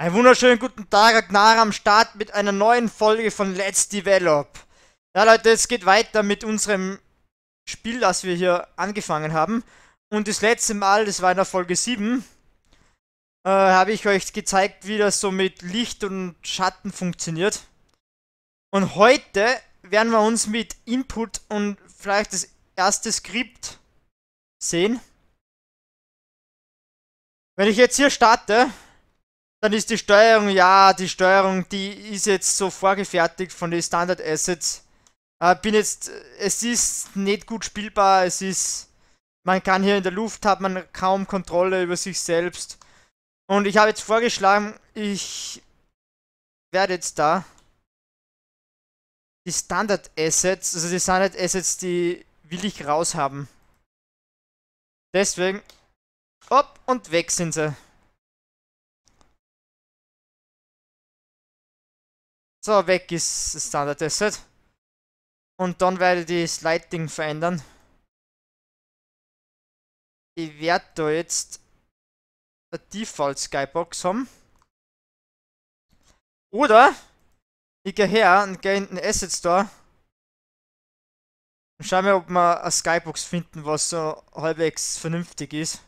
Einen wunderschönen guten Tag, Agnara am Start mit einer neuen Folge von Let's Develop. Ja Leute, es geht weiter mit unserem Spiel, das wir hier angefangen haben. Und das letzte Mal, das war in der Folge 7, äh, habe ich euch gezeigt, wie das so mit Licht und Schatten funktioniert. Und heute werden wir uns mit Input und vielleicht das erste Skript sehen. Wenn ich jetzt hier starte, dann ist die Steuerung, ja, die Steuerung, die ist jetzt so vorgefertigt von den Standard Assets. Äh, bin jetzt, es ist nicht gut spielbar, es ist, man kann hier in der Luft, hat man kaum Kontrolle über sich selbst. Und ich habe jetzt vorgeschlagen, ich werde jetzt da die Standard Assets, also die Standard Assets, die will ich raushaben. Deswegen, hopp, und weg sind sie. So, weg ist Standard Asset. Und dann werde ich das Lighting verändern. Ich werde da jetzt eine Default Skybox haben. Oder ich gehe her und gehe in den Asset Store und schaue mir, ob wir eine Skybox finden, was so halbwegs vernünftig ist.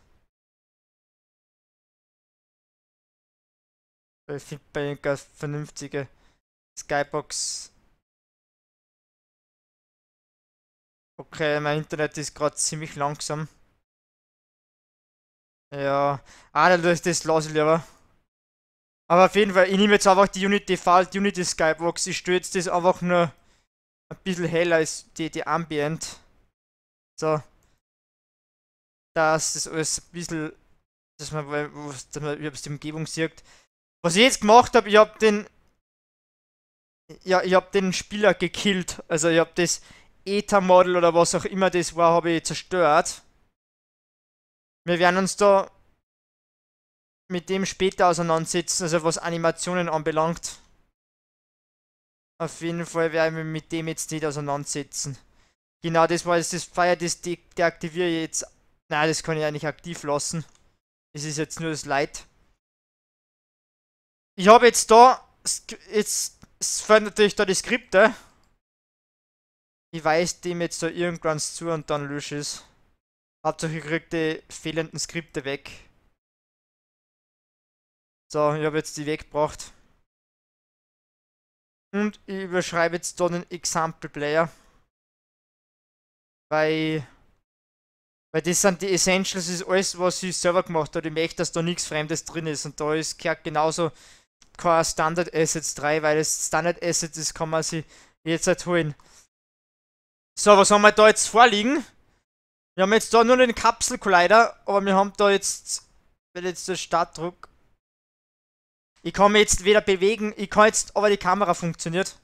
Ich finde bei vernünftige. Skybox. Okay, mein Internet ist gerade ziemlich langsam. Ja, ah, das, das lasse ich lieber. Aber auf jeden Fall, ich nehme jetzt einfach die Unity Default Unity Skybox. Ich stelle jetzt das einfach nur ein bisschen heller als die, die Ambient. So. Dass das alles ein bisschen, dass man, dass man überhaupt die Umgebung sieht. Was ich jetzt gemacht habe, ich habe den ja, ich habe den Spieler gekillt. Also ich habe das ETA-Model oder was auch immer das war, habe ich zerstört. Wir werden uns da mit dem später auseinandersetzen, also was Animationen anbelangt. Auf jeden Fall werden wir mit dem jetzt nicht auseinandersetzen. Genau, das war jetzt das Fire, das de deaktiviere ich jetzt. Nein, das kann ich ja nicht aktiv lassen. Das ist jetzt nur das Light. Ich habe jetzt da jetzt es fehlen natürlich da die Skripte. Ich weiß dem jetzt da irgendwann zu und dann lösche ich es. Hauptsache ich kriege die fehlenden Skripte weg. So, ich habe jetzt die weggebracht. Und ich überschreibe jetzt da den Example Player. Weil, weil das sind die Essentials, ist alles, was ich selber gemacht habe. Ich möchte, dass da nichts Fremdes drin ist. Und da ist gehört genauso kein Standard Assets 3, weil das Standard Assets ist, kann man sich jetzt halt holen. So, was haben wir da jetzt vorliegen? Wir haben jetzt da nur den Kapsel Collider, aber wir haben da jetzt, wenn jetzt der Startdruck. Ich kann mich jetzt weder bewegen, ich kann jetzt, aber die Kamera funktioniert.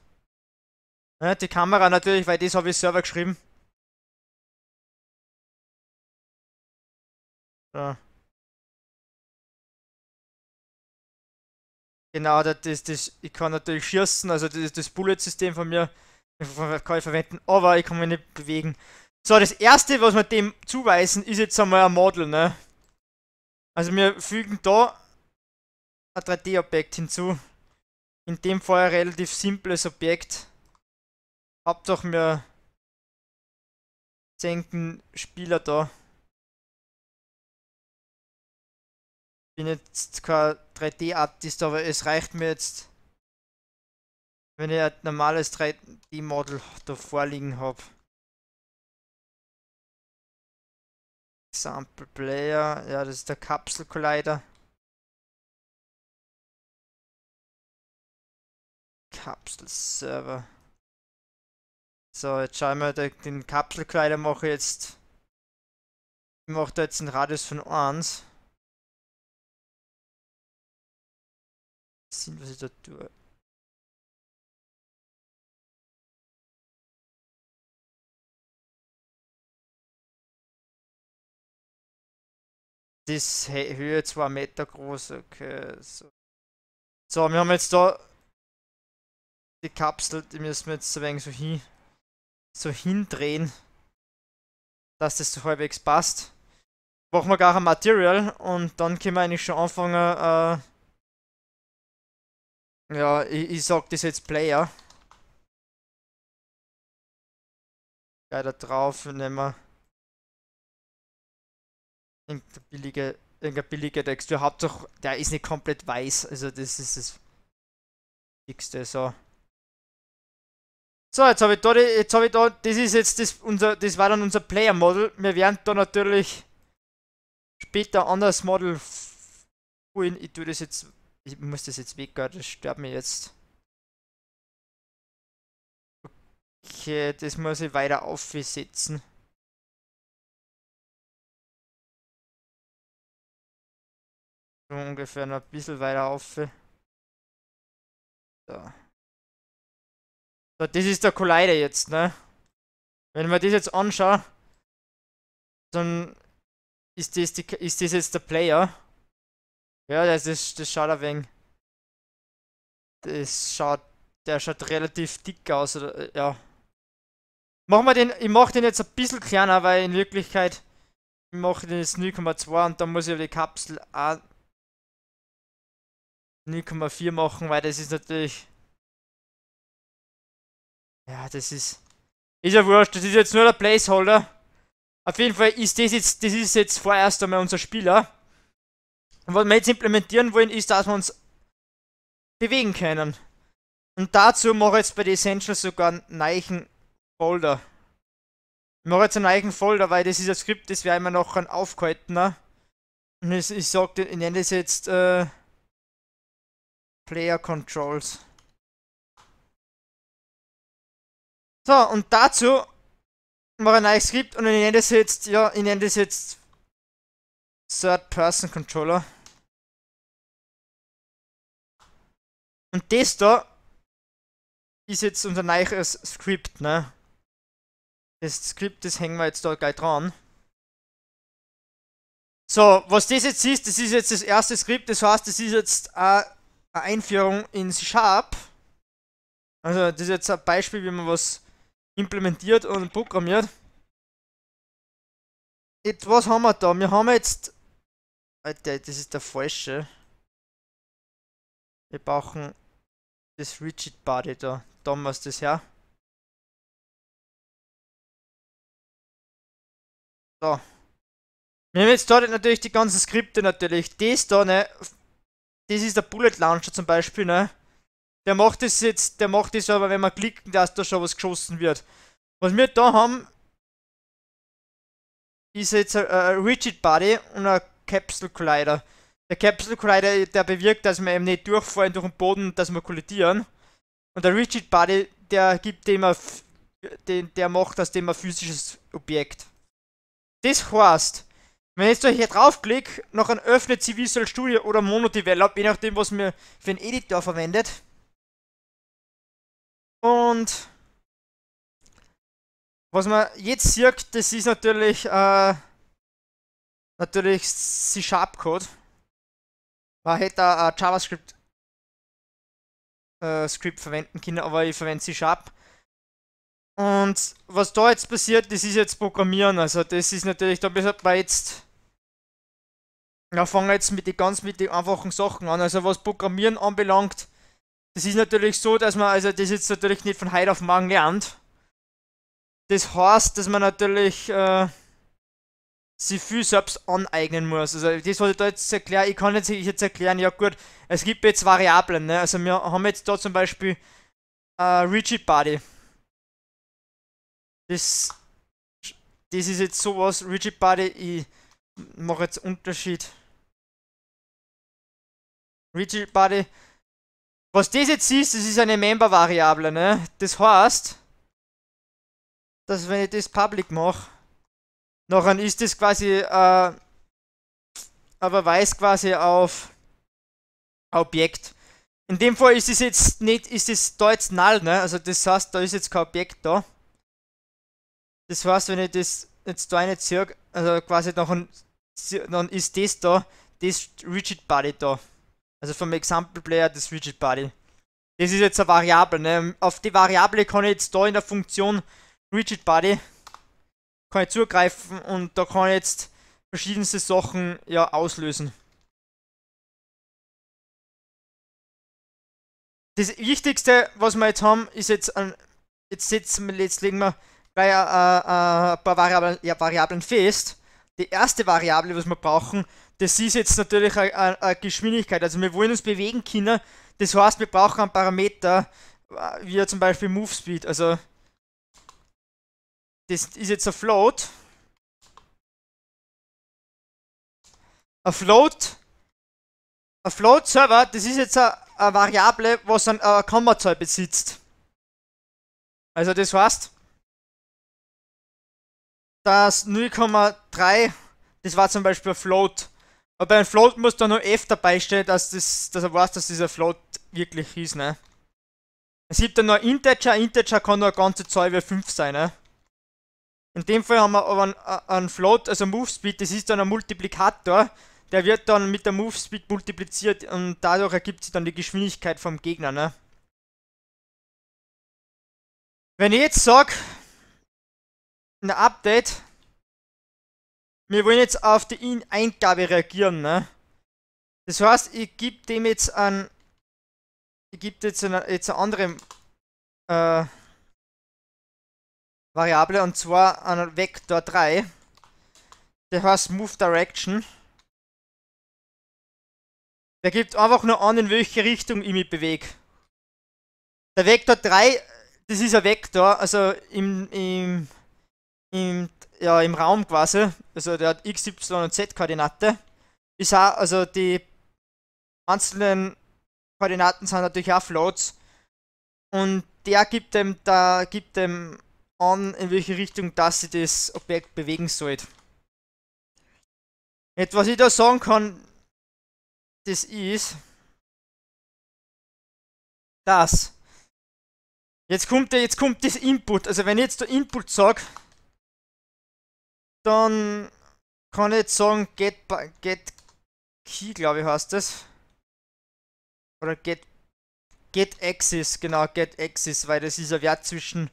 Ja, die Kamera natürlich, weil das habe ich selber geschrieben. So. Genau, das, das, ich kann natürlich schießen, also das, das Bullet-System von mir kann ich verwenden, aber ich kann mich nicht bewegen. So, das erste, was wir dem zuweisen, ist jetzt einmal ein Model, ne? Also wir fügen da ein 3D-Objekt hinzu. In dem Fall ein relativ simples Objekt. Hauptsache wir senken Spieler da. bin jetzt kein 3D-Artist, aber es reicht mir jetzt, wenn ich ein normales 3D-Model da vorliegen habe. Sample Player, ja, das ist der Kapsel Collider. Kapsel Server. So, jetzt schauen wir, den Collider mache ich jetzt. Ich mache da jetzt einen Radius von 1. Sinusoidal äh, Das Höhe 2 Meter groß, okay. So. so. wir haben jetzt da die Kapsel, die müssen wir jetzt so ein so hin, so hindrehen, dass das so halbwegs passt. Brauchen wir gar ein Material und dann können wir eigentlich schon anfangen, äh, ja, ich, ich sag das jetzt Player. Ja, da drauf nehmen wir irgendeine billige, irgendeine billige Textur. Hauptsache, der ist nicht komplett weiß. Also das ist das Wichtigste. So. So, jetzt habe ich da, jetzt habe ich da, das ist jetzt das, unser, das war dann unser Player Model. Wir werden da natürlich später anders Model. Ich tue das jetzt ich muss das jetzt weggehen, das stört mir jetzt. Okay, das muss ich weiter aufsetzen. So ungefähr noch ein bisschen weiter auf. So. so, das ist der Collider jetzt, ne? Wenn man das jetzt anschaut, dann ist das, die, ist das jetzt der Player. Ja, das ist, das schaut ein wenig. Das schaut, der schaut relativ dick aus, oder, äh, ja. Machen wir den, ich mache den jetzt ein bisschen kleiner, weil in Wirklichkeit, ich mache den jetzt 0,2 und dann muss ich aber die Kapsel auch 0,4 machen, weil das ist natürlich. Ja, das ist. Ist ja wurscht, das ist jetzt nur der Placeholder. Auf jeden Fall ist das jetzt, das ist jetzt vorerst einmal unser Spieler. Und was wir jetzt implementieren wollen, ist, dass wir uns bewegen können. Und dazu mache ich jetzt bei den Essentials sogar einen neuen Folder. Ich mache jetzt einen neuen Folder, weil das ist ein Skript, das wäre immer noch ein aufgehaltener. Ne? Und ich, ich sage, ich nenne das jetzt äh, Player Controls. So, und dazu mache ich ein neues Skript und ich nenne das jetzt, ja, ich nenne das jetzt Third Person Controller. Und das da ist jetzt unser neues Skript, ne? Das Skript, das hängen wir jetzt da gleich dran. So, was das jetzt ist, das ist jetzt das erste Skript, das heißt, das ist jetzt eine Einführung in C-Sharp. Also, das ist jetzt ein Beispiel, wie man was implementiert und programmiert. Jetzt, was haben wir da? Wir haben jetzt... Alter, das ist der falsche. Wir brauchen das Rigid Body da. Thomas, das her. So. Wir haben jetzt dort natürlich die ganzen Skripte natürlich. Das da, ne? Das ist der Bullet Launcher zum Beispiel, ne? Der macht das jetzt, der macht das aber, wenn wir klicken, dass da schon was geschossen wird. Was wir da haben, ist jetzt ein, ein Rigid Body und ein Capsule Collider. Der Capsule Collider, der bewirkt, dass wir eben nicht durchfallen durch den Boden, dass wir kollidieren. Und der Rigid Body, der gibt dem den, der macht aus dem ein physisches Objekt. Das heißt, wenn ich jetzt hier draufklicke, noch ein öffnet sie Visual Studio oder Mono Develop, je nachdem was mir für einen Editor verwendet. Und was man jetzt sieht, das ist natürlich äh, natürlich C-Sharp-Code. Man hätte ein JavaScript äh, Script verwenden können, aber ich verwende C Sharp. Und was da jetzt passiert, das ist jetzt Programmieren. Also das ist natürlich, da bist man jetzt. Ja, fangen jetzt mit den ganz mit den einfachen Sachen an. Also was Programmieren anbelangt, das ist natürlich so, dass man also das jetzt natürlich nicht von heute auf morgen lernt. Das heißt, dass man natürlich äh, sie viel selbst aneignen muss. Also das, wollte ich da jetzt erklären. ich kann jetzt, ich jetzt erklären, ja gut, es gibt jetzt Variablen, ne? Also wir haben jetzt da zum Beispiel äh, Rigid Body. Das, das ist jetzt sowas, Rigid Body, ich mache jetzt Unterschied. Rigid Body. Was das jetzt ist, das ist eine Member-Variable, ne? Das heißt, dass wenn ich das public mache, Nachher ist das quasi äh, aber weiß quasi auf Objekt. In dem Fall ist es jetzt nicht, ist es da jetzt null, ne? Also das heißt, da ist jetzt kein Objekt da. Das heißt, wenn ich das jetzt da nicht sehe, also quasi nachher, dann ist das da, das Rigid Body da. Also vom Example Player das Rigid Body. Das ist jetzt eine Variable, ne? Auf die Variable kann ich jetzt da in der Funktion Rigid Body kann ich zugreifen und da kann ich jetzt verschiedenste Sachen ja auslösen. Das Wichtigste, was wir jetzt haben, ist jetzt ein, jetzt setzen wir, jetzt legen wir äh, äh, ein paar Variablen, ja, Variablen fest. Die erste Variable, was wir brauchen, das ist jetzt natürlich eine, Geschwindigkeit. Also wir wollen uns bewegen können. Das heißt, wir brauchen einen Parameter, äh, wie zum Beispiel Move Speed. Also das ist jetzt ein Float. Ein Float. Ein Float-Server, das ist jetzt eine, Variable, was eine, Kommazahl besitzt. Also das heißt, dass 0,3, das war zum Beispiel ein Float. Aber bei einem Float muss da nur F dabei stehen, dass, das, dass er weiß, dass dieser Float wirklich ist, ne? Es gibt dann nur Integer, ein Integer kann nur eine ganze Zahl wie 5 sein, ne? In dem Fall haben wir aber einen, äh, Float, also Move Speed, das ist dann ein Multiplikator, der wird dann mit der Move Speed multipliziert und dadurch ergibt sich dann die Geschwindigkeit vom Gegner, ne? Wenn ich jetzt sage, in der Update, wir wollen jetzt auf die In Eingabe reagieren, ne? Das heißt, ich gebe dem jetzt einen, ich gebe jetzt, einen, jetzt einen anderen, äh, Variable und zwar an Vektor 3. Der heißt Move Direction. Der gibt einfach nur an, in welche Richtung ich mich bewege. Der Vektor 3, das ist ein Vektor, also im, im, im, ja, im Raum quasi. Also der hat x, y und z Koordinate. Ist auch, also die einzelnen Koordinaten sind natürlich auch Floats. Und der gibt dem, da gibt dem an, in welche Richtung dass sie das Objekt bewegen sollte. Jetzt, was ich da sagen kann, das ist, das. Jetzt kommt, der, jetzt kommt das Input. Also wenn ich jetzt der Input sage, dann kann ich jetzt sagen get, get key, glaube ich heißt das. Oder get, get axis, genau, get axis, weil das ist ein Wert zwischen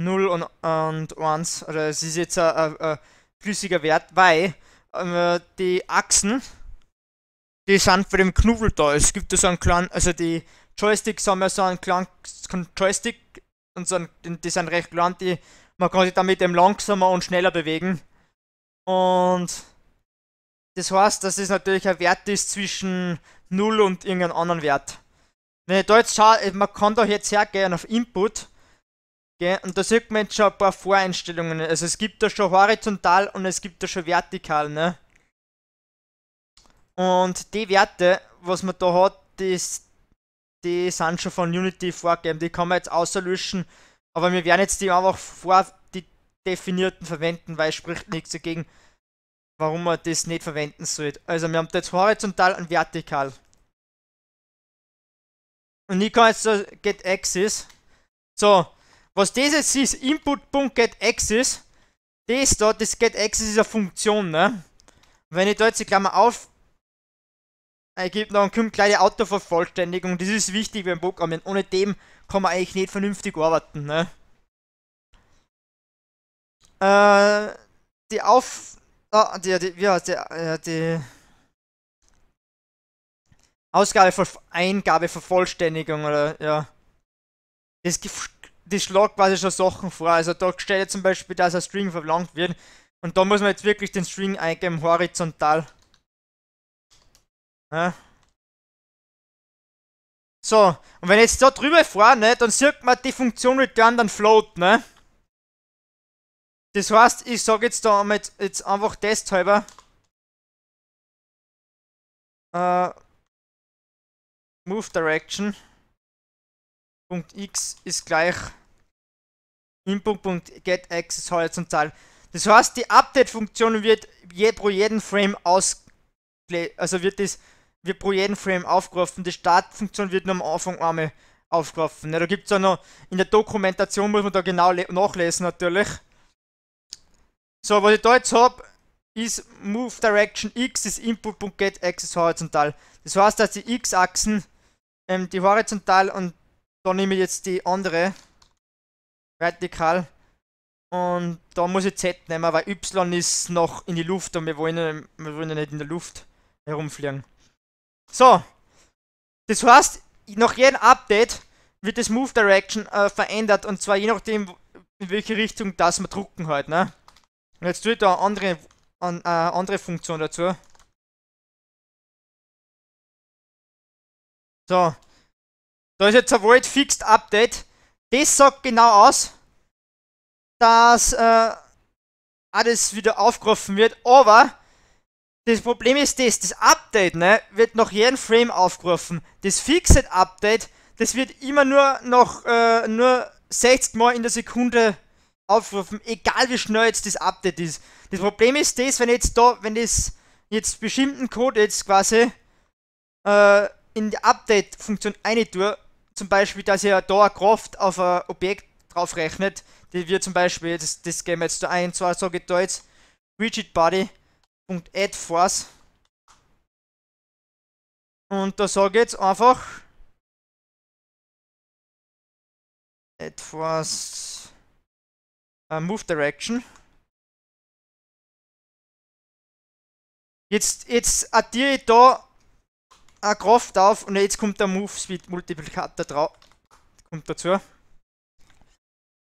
0 und, und 1, oder also, es ist jetzt ein, ein, ein flüssiger Wert, weil ähm, äh, die Achsen, die sind für den Knubbel da. Es gibt so einen kleinen, also die Joysticks haben ja so einen kleinen Joystick und so einen, die sind recht klein, die, man kann sich damit eben langsamer und schneller bewegen. Und das heißt, dass es natürlich ein Wert ist zwischen 0 und irgendeinem anderen Wert. Wenn ich da jetzt schaue, man kann doch jetzt hergehen auf Input Gell? Und da sieht man jetzt schon ein paar Voreinstellungen. Also es gibt da schon horizontal und es gibt da schon vertikal, ne? Und die Werte, was man da hat, die, die sind schon von Unity vorgegeben. Die kann man jetzt auslöschen. Aber wir werden jetzt die einfach vor die definierten verwenden, weil es spricht nichts dagegen, warum man das nicht verwenden sollte. Also wir haben da jetzt horizontal und vertikal. Und ich kann jetzt so get axis. So, was das jetzt ist, Input.getAccess, das da, das getAccess ist eine Funktion, ne? Wenn ich da jetzt die Klammer auf ergibt, äh, dann kommt gleich die Autovervollständigung. Das ist wichtig beim Programmieren. Ohne dem kann man eigentlich nicht vernünftig arbeiten, ne? Äh, die Auf... Ah, die, die, wie heißt die, äh, die... Ausgabe, Eingabe, Vervollständigung, oder, ja. Das die schlagt quasi schon Sachen vor. Also da stelle zum Beispiel, dass ein String verlangt wird. Und da muss man jetzt wirklich den String eingeben, horizontal. Ja. So, und wenn ich jetzt da drüber fahre, ne, dann sieht man die Funktion return dann float, ne. Das heißt, ich sage jetzt da einmal jetzt, einfach testhalber. Äh, move Direction. Punkt X ist gleich input.getAccess horizontal. Das heißt, die Update-Funktion wird je pro jeden Frame aus, also wird das, wird pro jeden Frame aufgerufen. Die Startfunktion wird nur am Anfang einmal aufgerufen. Da gibt es auch noch, in der Dokumentation muss man da genau nachlesen natürlich. So, was ich da jetzt habe, ist Move Direction X ist Input.get Axis horizontal. Das heißt, dass die X-Achsen, ähm, die horizontal und da nehme ich jetzt die andere vertikal. Und da muss ich Z nehmen, weil Y ist noch in die Luft und wir wollen, wir wollen ja nicht in der Luft herumfliegen. So, das heißt, nach jedem Update wird das Move Direction äh, verändert und zwar je nachdem, in welche Richtung das wir drucken halt. Ne? Und jetzt tue ich da eine andere, eine, äh, andere Funktion dazu. So, da ist jetzt ein Volt Fixed Update. Das sagt genau aus, dass äh, alles wieder aufgerufen wird, aber das Problem ist das, das Update ne, wird nach jedem Frame aufgerufen. Das Fixed Update, das wird immer nur noch äh, nur 60 Mal in der Sekunde aufgerufen, egal wie schnell jetzt das Update ist. Das Problem ist das, wenn jetzt da, wenn das jetzt bestimmten Code jetzt quasi äh, in die Update-Funktion eine tue, zum Beispiel, dass ihr da Kraft auf ein Objekt drauf rechnet, die wir zum Beispiel, das, das geben wir jetzt da ein, zwar sage ich da jetzt rigidbody.addForce und da sage ich jetzt einfach addForce äh, Move Direction Jetzt, jetzt addiere ich da eine ah, Kraft auf und jetzt kommt der Move Speed Multiplikator drauf. Kommt dazu.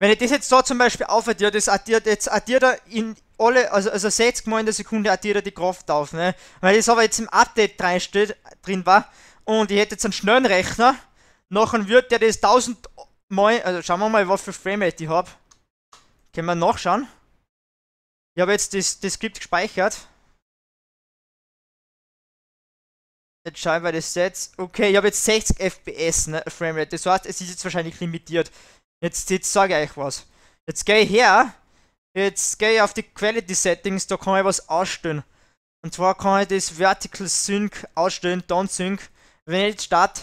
Wenn ich das jetzt da zum Beispiel aufaddiere, das addiert, jetzt addiert er in alle, also, also 60 Mal in der Sekunde addiert er die Kraft auf, ne? Weil das aber jetzt im Update drin, steht, drin war und ich hätte jetzt einen schnellen Rechner, nachher wird der das 1000 Mal, also schauen wir mal, was für Framerate ich habe. Können wir nachschauen. Ich habe jetzt das, das Skript gespeichert. Jetzt schauen wir das Sets. Okay, ich habe jetzt 60 FPS, ne, Framerate. Das heißt, es ist jetzt wahrscheinlich limitiert. Jetzt, jetzt sage ich euch was. Jetzt gehe ich her. Jetzt gehe ich auf die Quality Settings, da kann ich was ausstellen. Und zwar kann ich das Vertical Sync ausstellen, Down Sync. Wenn ich jetzt starte,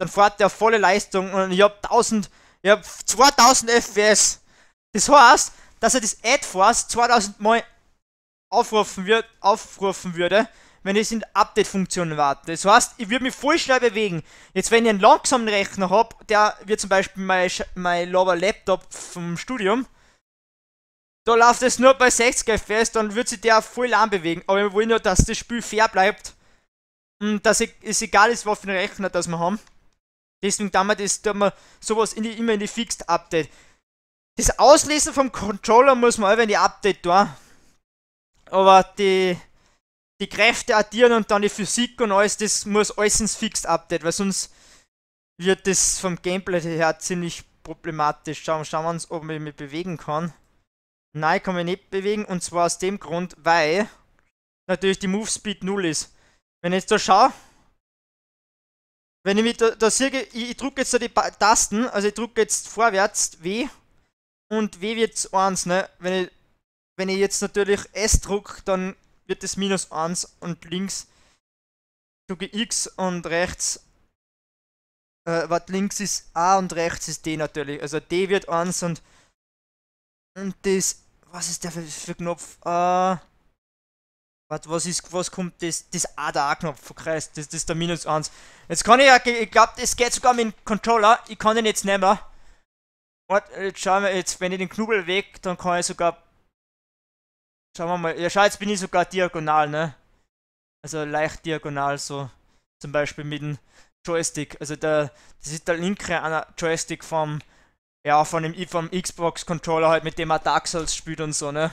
dann fährt der volle Leistung und ich habe 1000, ich habe 2000 FPS. Das heißt, dass er das AdForce 2000 Mal aufrufen, wird, aufrufen würde wenn ich in Update-Funktionen warte. Das heißt, ich würde mich voll schnell bewegen. Jetzt, wenn ich einen langsamen Rechner habe, der wie zum Beispiel mein, mein Lover Laptop vom Studium, da läuft es nur bei 60 FPS, dann wird sich der voll lang bewegen. Aber ich will nur, dass das Spiel fair bleibt. Und dass es egal ist, was für einen Rechner das wir haben. Deswegen tun wir, das, sowas in die, immer in die Fixed Update. Das Auslesen vom Controller muss man auch wenn die Update tun. Aber die die Kräfte addieren und dann die Physik und alles, das muss alles ins Fixed-Update, weil sonst wird das vom Gameplay her ziemlich problematisch. Schauen, schauen wir uns, ob ich mich bewegen kann. Nein, kann mich nicht bewegen und zwar aus dem Grund, weil natürlich die Move Speed 0 ist. Wenn ich jetzt da schaue, wenn ich mich da, da sehe, ich, ich drücke jetzt da die ba Tasten, also ich drücke jetzt vorwärts W und W wird 1, ne? Wenn ich, wenn ich jetzt natürlich S drücke, dann wird es minus 1 und links Stufe X und rechts äh, was links ist A und rechts ist D natürlich. Also D wird 1 und und das was ist der für, für Knopf? Äh, wat, was ist was kommt das das A der A Knopf verkreist, das, das ist der minus 1. Jetzt kann ich ja ich glaube, das geht sogar mit dem Controller. Ich kann den jetzt nehmen. Warte, jetzt schauen wir jetzt, wenn ich den Knubbel weg, dann kann ich sogar Schauen wir mal. Ja, schau, jetzt bin ich sogar diagonal, ne? Also leicht diagonal so. Zum Beispiel mit dem Joystick. Also der, das ist der linke Joystick vom, ja, von dem, vom Xbox Controller halt, mit dem er Dark Souls spielt und so, ne?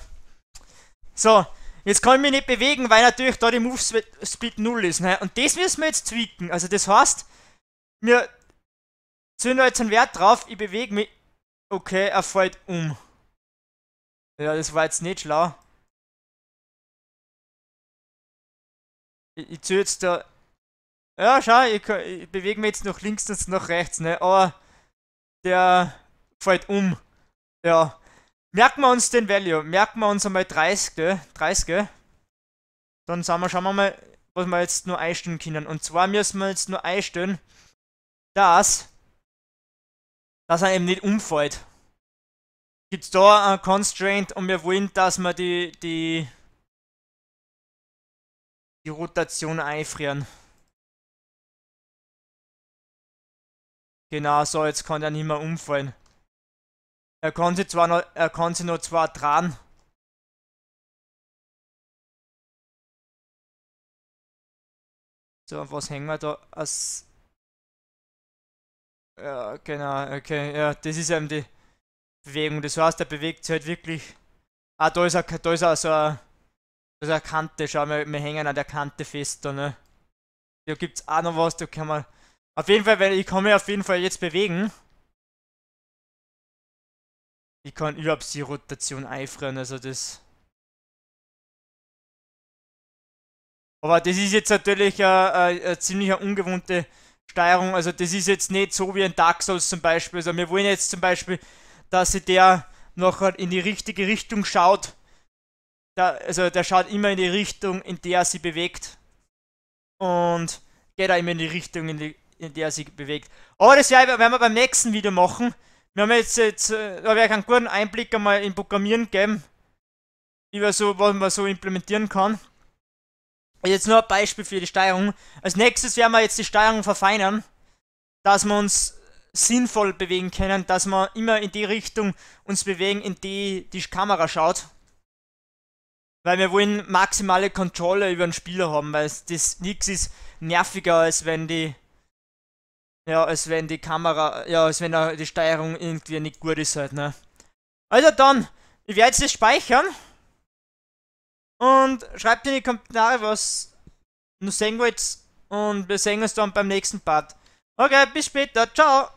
So, jetzt kann ich mich nicht bewegen, weil natürlich da die Move Speed 0 ist, ne? Und das müssen wir jetzt tweaken. Also das heißt, wir zünden jetzt einen Wert drauf, ich bewege mich. Okay, er fällt um. Ja, das war jetzt nicht schlau. Ich, ich ziehe jetzt da. Ja, schau, ich, ich bewege mich jetzt nach links und nach rechts, ne? Aber der fällt um. Ja. Merken wir uns den Value. Merken wir uns einmal 30, 30. Dann sagen wir, schauen wir mal, was wir jetzt nur einstellen können. Und zwar müssen wir jetzt nur einstellen, dass, dass er eben nicht umfällt. Gibt da ein Constraint und wir wollen, dass wir die, die die Rotation einfrieren. Genau so, jetzt kann er nicht mehr umfallen. Er kann sie zwar noch, er kann sie noch zwar dran. So, was hängen wir da? Als ja, genau, okay, ja, das ist eben die Bewegung. Das heißt, er bewegt sich halt wirklich. Ah, da ist er, da ist er so ein das ist eine Kante, schau mal, wir, wir hängen an der Kante fest da, ne? Da gibt's auch noch was, da kann man. Auf jeden Fall, weil ich kann mich auf jeden Fall jetzt bewegen. Ich kann überhaupt die Rotation einfrieren, also das. Aber das ist jetzt natürlich eine, eine, eine ziemlich ungewohnte Steuerung. Also das ist jetzt nicht so wie ein Dark Souls zum Beispiel. Also wir wollen jetzt zum Beispiel, dass sie der noch in die richtige Richtung schaut der, also der schaut immer in die Richtung, in der er sich bewegt. Und geht auch immer in die Richtung, in, die, in der er sich bewegt. Aber das werden wir beim nächsten Video machen. Wir haben jetzt, jetzt äh, da ich einen guten Einblick einmal in Programmieren geben. Über so, was man so implementieren kann. Jetzt nur ein Beispiel für die Steuerung. Als nächstes werden wir jetzt die Steuerung verfeinern, dass wir uns sinnvoll bewegen können, dass wir immer in die Richtung uns bewegen, in die die Kamera schaut. Weil wir wollen maximale Kontrolle über den Spieler haben, weil das nichts ist nerviger, als wenn die ja, als wenn die Kamera, ja, als wenn die Steuerung irgendwie nicht gut ist halt, ne? Also dann, ich werde jetzt das speichern. Und schreibt in die Kommentare, was ihr sehen wollt. Und wir sehen uns dann beim nächsten Part. Okay, bis später. Ciao.